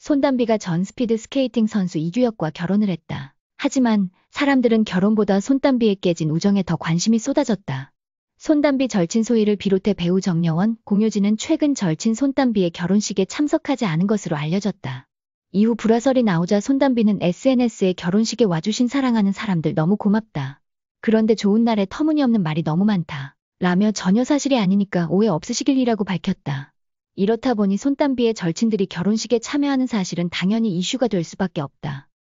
손담비가 전 스피드 스케이팅 선수 이규혁과 결혼을 했다. 하지만 사람들은 결혼보다 손담비에 깨진 우정에 더 관심이 쏟아졌다. 손담비 절친 소희를 비롯해 배우 정여원, 공효진은 최근 절친 손담비의 결혼식에 참석하지 않은 것으로 알려졌다. 이후 불화설이 나오자 손담비는 SNS에 결혼식에 와주신 사랑하는 사람들 너무 고맙다. 그런데 좋은 날에 터무니없는 말이 너무 많다. 라며 전혀 사실이 아니니까 오해 없으시길이라고 밝혔다. 이렇다 보니 손담비의 절친들이 결혼식에 참여하는 사실은 당연히 이슈가 될 수밖에 없다.